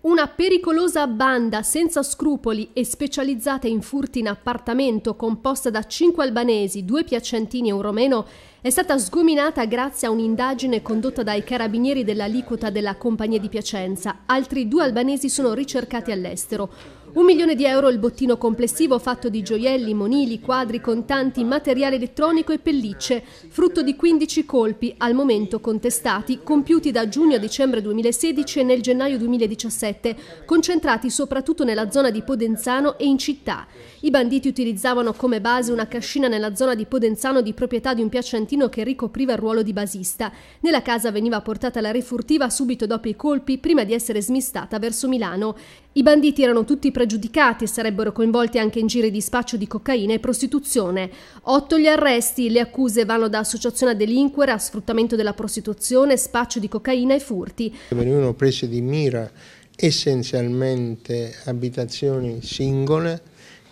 Una pericolosa banda senza scrupoli e specializzata in furti in appartamento, composta da cinque albanesi, due piacentini e un romeno, è stata sgominata grazie a un'indagine condotta dai carabinieri dell'aliquota della Compagnia di Piacenza. Altri due albanesi sono ricercati all'estero. Un milione di euro il bottino complessivo fatto di gioielli, monili, quadri, contanti, materiale elettronico e pellicce, frutto di 15 colpi, al momento contestati, compiuti da giugno a dicembre 2016 e nel gennaio 2017, concentrati soprattutto nella zona di Podenzano e in città. I banditi utilizzavano come base una cascina nella zona di Podenzano di proprietà di un piacentino che ricopriva il ruolo di basista. Nella casa veniva portata la refurtiva subito dopo i colpi prima di essere smistata verso Milano. I banditi erano tutti pregiudicati e sarebbero coinvolti anche in giri di spaccio di cocaina e prostituzione. Otto gli arresti, le accuse vanno da associazione a delinquere a sfruttamento della prostituzione, spaccio di cocaina e furti. Venivano prese di mira essenzialmente abitazioni singole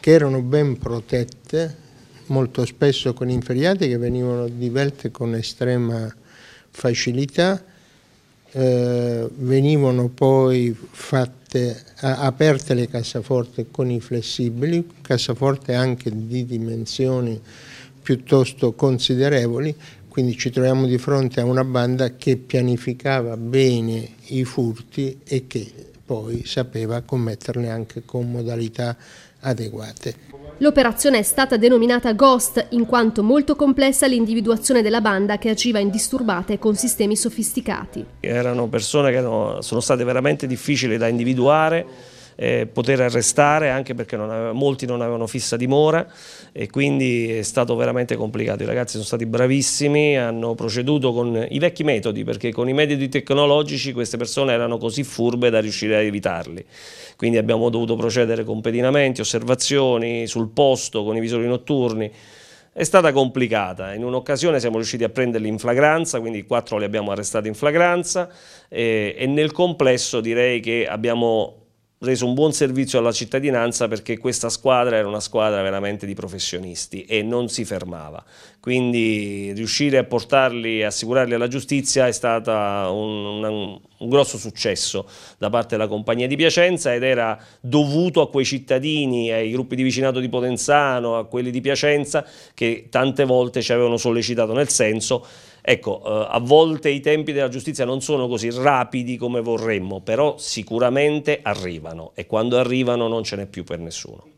che erano ben protette, molto spesso con inferiati che venivano divelte con estrema facilità eh, venivano poi fatte, aperte le cassaforte con i flessibili, cassaforte anche di dimensioni piuttosto considerevoli, quindi ci troviamo di fronte a una banda che pianificava bene i furti e che poi sapeva commetterne anche con modalità adeguate. L'operazione è stata denominata Ghost in quanto molto complessa l'individuazione della banda che agiva indisturbata e con sistemi sofisticati. Erano persone che sono state veramente difficili da individuare eh, poter arrestare anche perché non aveva, molti non avevano fissa dimora e quindi è stato veramente complicato. I ragazzi sono stati bravissimi, hanno proceduto con i vecchi metodi perché con i metodi tecnologici queste persone erano così furbe da riuscire a evitarli. Quindi abbiamo dovuto procedere con pedinamenti, osservazioni sul posto, con i visori notturni è stata complicata. In un'occasione siamo riusciti a prenderli in flagranza, quindi quattro li abbiamo arrestati in flagranza e, e nel complesso direi che abbiamo reso un buon servizio alla cittadinanza perché questa squadra era una squadra veramente di professionisti e non si fermava. Quindi riuscire a portarli, assicurarli alla giustizia è stato un, un, un, grosso successo da parte della compagnia di Piacenza ed era dovuto a quei cittadini, ai gruppi di vicinato di Potenzano, a quelli di Piacenza che tante volte ci avevano sollecitato nel senso Ecco, eh, a volte i tempi della giustizia non sono così rapidi come vorremmo, però sicuramente arrivano e quando arrivano non ce n'è più per nessuno.